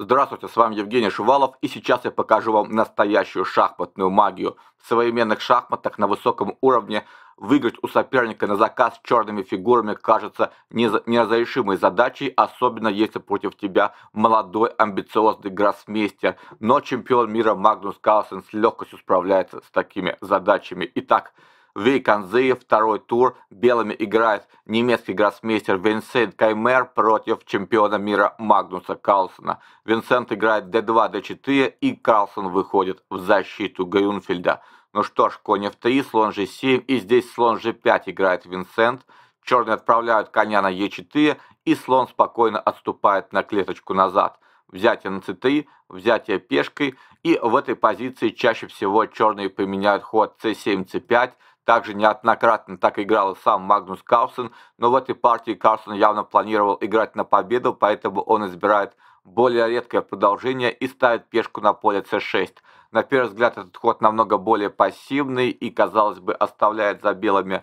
Здравствуйте, с вами Евгений Шувалов, и сейчас я покажу вам настоящую шахматную магию. В современных шахматах на высоком уровне выиграть у соперника на заказ с черными фигурами кажется неразрешимой задачей, особенно если против тебя молодой амбициозный гроссмейстер. Но чемпион мира Магнус Карлсен с легкостью справляется с такими задачами. Итак, Виканзы, второй тур. Белыми играет немецкий гроссмейстер Винсент Каймер против чемпиона мира Магнуса Карлсона. Винсент играет d2, d4 и Карлсон выходит в защиту Гаюнфельда. Ну что ж, конь f3, слон g7 и здесь слон g5 играет Винсент. Черные отправляют коня на e4 и слон спокойно отступает на клеточку назад взятие на c3, взятие пешкой, и в этой позиции чаще всего черные применяют ход c7, c5, также неоднократно так играл сам Магнус Карлсон, но в этой партии Карлсон явно планировал играть на победу, поэтому он избирает более редкое продолжение и ставит пешку на поле c6. На первый взгляд этот ход намного более пассивный и, казалось бы, оставляет за белыми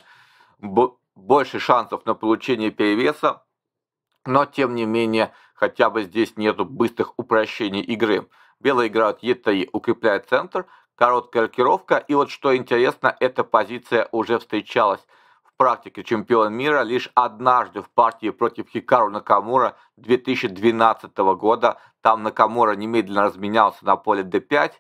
больше шансов на получение перевеса, но тем не менее, хотя бы здесь нету быстрых упрощений игры. Белые играют e 3 укрепляет центр, короткая рокировка. И вот что интересно, эта позиция уже встречалась в практике чемпиона мира лишь однажды в партии против Хикару Накамура 2012 года. Там Накамура немедленно разменялся на поле d5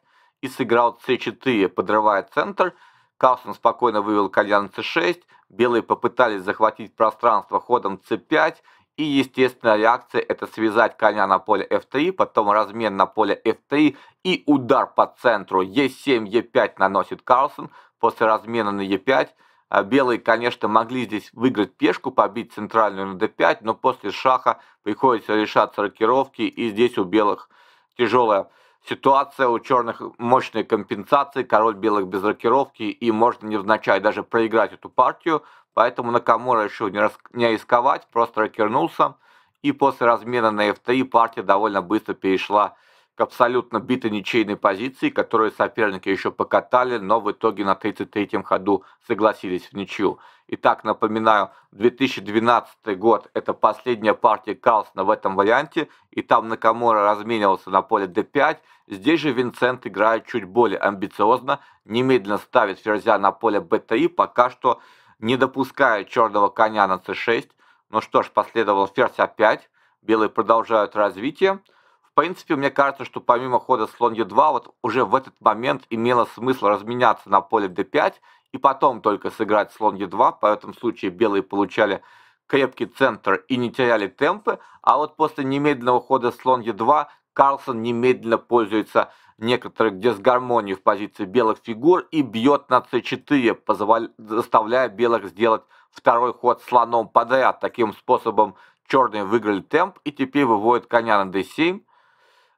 и сыграл c4, подрывая центр. Карлсон спокойно вывел кальян c6, белые попытались захватить пространство ходом c5 и естественная реакция это связать коня на поле f3, потом размен на поле f3 и удар по центру. e7, e5 наносит Карлсон после размена на e5. А, белые, конечно, могли здесь выиграть пешку, побить центральную на d5, но после шаха приходится решаться рокировки, и здесь у белых тяжелая ситуация, у черных мощные компенсации, король белых без рокировки, и можно невзначай даже проиграть эту партию, Поэтому Накамура решил не, риск, не рисковать, просто рокернулся. И после размена на F3 партия довольно быстро перешла к абсолютно битой ничейной позиции, которую соперники еще покатали, но в итоге на 33-м ходу согласились в ничью. Итак, напоминаю, 2012 год – это последняя партия Карлсона в этом варианте, и там Накамура разменивался на поле d5. Здесь же Винсент играет чуть более амбициозно, немедленно ставит ферзя на поле b3, пока что не допуская черного коня на c6. Ну что ж, последовал ферзь a 5 Белые продолжают развитие. В принципе, мне кажется, что помимо хода слон e2, вот уже в этот момент имело смысл разменяться на поле d5 и потом только сыграть слон e2. По этому случае белые получали крепкий центр и не теряли темпы. А вот после немедленного хода слон e2 Карлсон немедленно пользуется некоторых дисгармонию в позиции белых фигур и бьет на c4, заставляя белых сделать второй ход слоном подряд. Таким способом черные выиграли темп и теперь выводят коня на d7.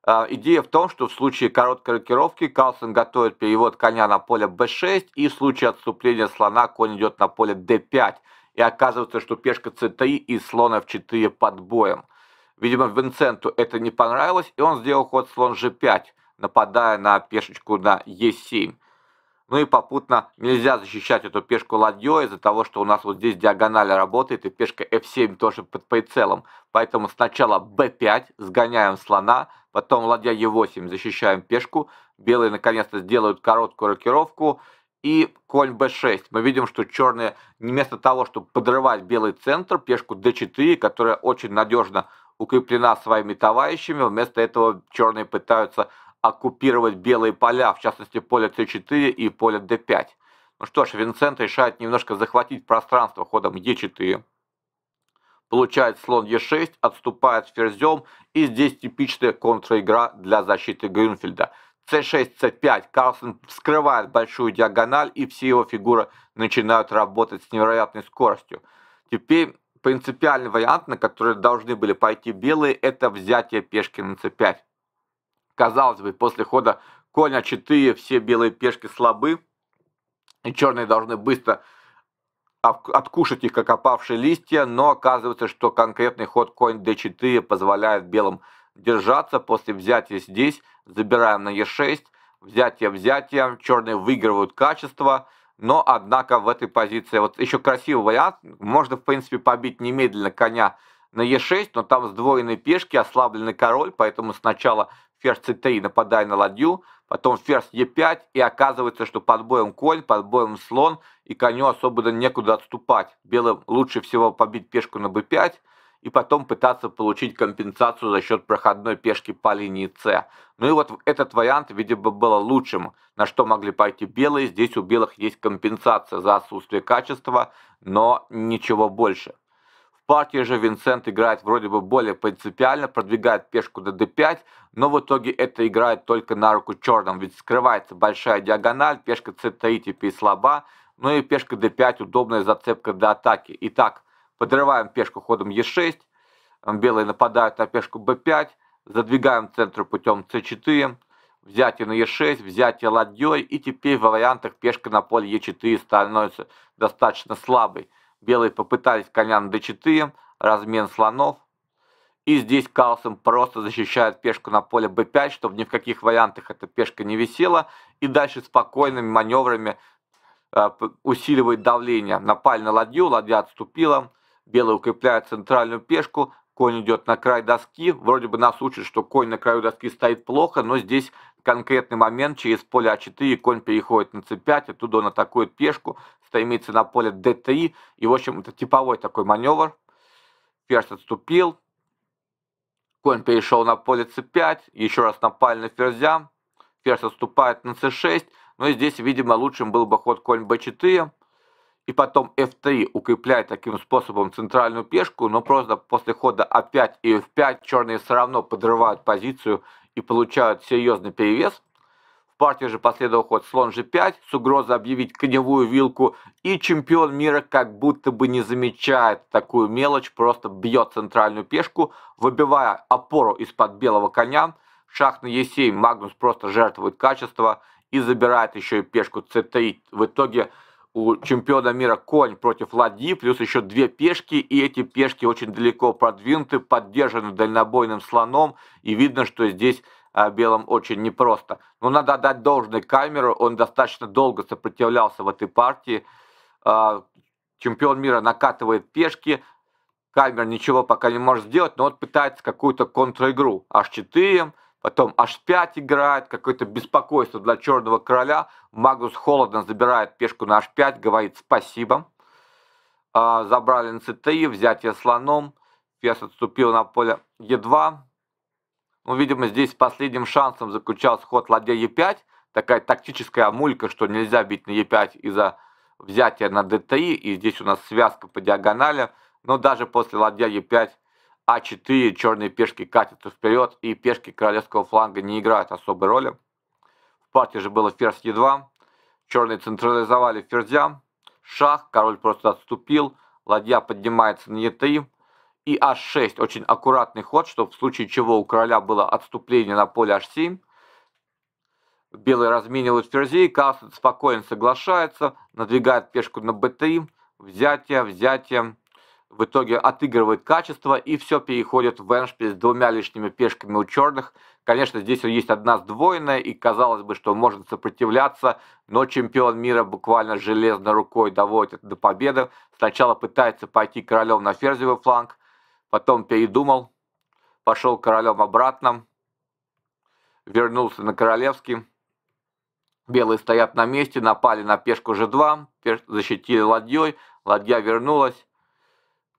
А, идея в том, что в случае короткой рокировки Калсон готовит перевод коня на поле b6, и в случае отступления слона конь идет на поле d5. И оказывается, что пешка c3 и слон f4 под боем. Видимо, Винсенту это не понравилось, и он сделал ход слон g5 нападая на пешечку на Е7. Ну и попутно нельзя защищать эту пешку ладьей из-за того, что у нас вот здесь диагональ работает и пешка f7 тоже под прицелом. Поэтому сначала b5, сгоняем слона, потом ладья e8, защищаем пешку. Белые наконец-то сделают короткую рокировку и конь b6. Мы видим, что черные вместо того, чтобы подрывать белый центр, пешку d4, которая очень надежно укреплена своими товарищами, вместо этого черные пытаются оккупировать белые поля, в частности поле c4 и поле d5. Ну что ж, Винсент решает немножко захватить пространство ходом e4. Получает слон e6, отступает ферзем, и здесь типичная контраигра для защиты Грюнфельда. c6, c5, Карлсон вскрывает большую диагональ, и все его фигуры начинают работать с невероятной скоростью. Теперь принципиальный вариант, на который должны были пойти белые, это взятие пешки на c5. Казалось бы, после хода коня 4 а все белые пешки слабы, и черные должны быстро откушать их, как опавшие листья, но оказывается, что конкретный ход конь d4 позволяет белым держаться. После взятия здесь забираем на e6, взятие взятие, черные выигрывают качество, но, однако, в этой позиции, вот еще красивый вариант, можно, в принципе, побить немедленно коня на e6, но там сдвоенные пешки, ослабленный король, поэтому сначала ферзь c3, нападай на ладью, потом ферзь e5, и оказывается, что под боем конь, под боем слон, и коню особо некуда отступать. Белым лучше всего побить пешку на b5, и потом пытаться получить компенсацию за счет проходной пешки по линии С. Ну и вот этот вариант, видимо, был лучшим, на что могли пойти белые. Здесь у белых есть компенсация за отсутствие качества, но ничего больше партии же Винсент играет вроде бы более принципиально, продвигает пешку до d5, но в итоге это играет только на руку черным, ведь скрывается большая диагональ, пешка c3 теперь слаба, ну и пешка d5 удобная зацепка для атаки. Итак, подрываем пешку ходом e6, белые нападают на пешку b5, задвигаем центр путем c4, взятие на e6, взятие ладьей, и теперь в вариантах пешка на поле e4 становится достаточно слабой. Белые попытались коня на d4, размен слонов. И здесь Карлсон просто защищает пешку на поле b5, чтобы ни в каких вариантах эта пешка не висела. И дальше спокойными маневрами э, усиливает давление. Напали на ладью, ладья отступила. Белые укрепляют центральную пешку. Конь идет на край доски. Вроде бы нас учат, что конь на краю доски стоит плохо, но здесь конкретный момент через поле А4 конь переходит на c5, оттуда он атакует пешку, стремится на поле d3. И, в общем, это типовой такой маневр. Ферзь отступил. Конь перешел на поле c5. Еще раз напали на ферзя. Ферзь отступает на c6. Но ну здесь, видимо, лучшим был бы ход конь b4. И потом f3 укрепляет таким способом центральную пешку. Но просто после хода a5 а и f5 черные все равно подрывают позицию и получают серьезный перевес партию же последовал ход слон g5 с угрозой объявить коневую вилку. И чемпион мира как будто бы не замечает такую мелочь, просто бьет центральную пешку, выбивая опору из-под белого коня. Шах на e7, Магнус просто жертвует качество и забирает еще и пешку c3. В итоге у чемпиона мира конь против ладьи, плюс еще две пешки, и эти пешки очень далеко продвинуты, поддержаны дальнобойным слоном, и видно, что здесь а белым очень непросто. Но надо отдать должное камеру он достаточно долго сопротивлялся в этой партии. А, чемпион мира накатывает пешки, камер ничего пока не может сделать, но вот пытается какую-то контр-игру. H4, потом H5 играет, какое-то беспокойство для черного короля. Магнус холодно забирает пешку на H5, говорит спасибо. А, забрали на c3, взятие слоном. Фес отступил на поле Е2. Ну, видимо, здесь последним шансом заключался ход ладья Е5. Такая тактическая амулька, что нельзя бить на Е5 из-за взятия на d3. И здесь у нас связка по диагонали. Но даже после ладья Е5 а4 черные пешки катятся вперед, и пешки королевского фланга не играют особой роли. В партии же было ферзь Е2. Черные централизовали ферзя. Шах, король просто отступил. Ладья поднимается на Е3 и h6. Очень аккуратный ход, чтобы в случае чего у короля было отступление на поле h7. белые разменивает ферзей, Кассет спокойно соглашается, надвигает пешку на b3, взятие, взятие. В итоге отыгрывает качество и все переходит в эншпиль с двумя лишними пешками у черных. Конечно, здесь есть одна сдвоенная и казалось бы, что можно сопротивляться, но чемпион мира буквально железной рукой доводит до победы. Сначала пытается пойти королем на ферзевый фланг, потом передумал, пошел королем обратно, вернулся на королевский. Белые стоят на месте, напали на пешку G2, защитили ладьей, ладья вернулась.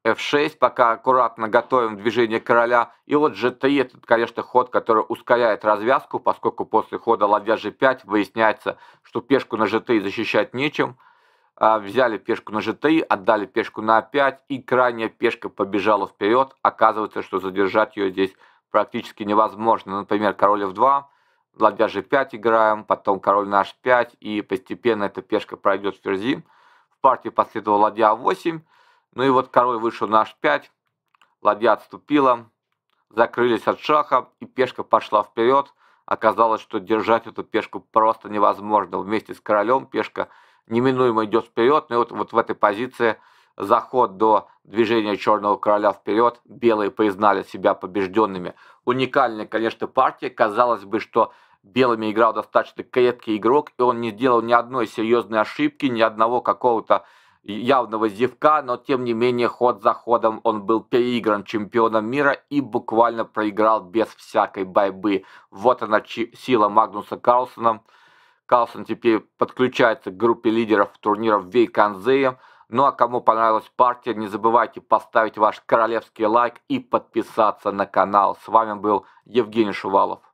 F6, пока аккуратно готовим движение короля. И вот G3, это, конечно, ход, который ускоряет развязку, поскольку после хода ладья G5 выясняется, что пешку на G3 защищать нечем. А, взяли пешку на g3, отдали пешку на a5, а и крайняя пешка побежала вперед. Оказывается, что задержать ее здесь практически невозможно. Например, король f2, ладья g5 играем, потом король на h5, и постепенно эта пешка пройдет в ферзи. В партии последовал ладья a8, ну и вот король вышел на h5, ладья отступила, закрылись от шаха, и пешка пошла вперед. Оказалось, что держать эту пешку просто невозможно. Вместе с королем пешка неминуемо идет вперед, но ну вот, вот в этой позиции заход до движения Черного Короля вперед, белые признали себя побежденными. Уникальная, конечно, партия. Казалось бы, что белыми играл достаточно крепкий игрок, и он не сделал ни одной серьезной ошибки, ни одного какого-то явного зевка, но тем не менее ход за ходом он был переигран чемпионом мира и буквально проиграл без всякой борьбы. Вот она сила Магнуса Карлсона – Карлсон теперь подключается к группе лидеров турниров Вей Ну а кому понравилась партия, не забывайте поставить ваш королевский лайк и подписаться на канал. С вами был Евгений Шувалов.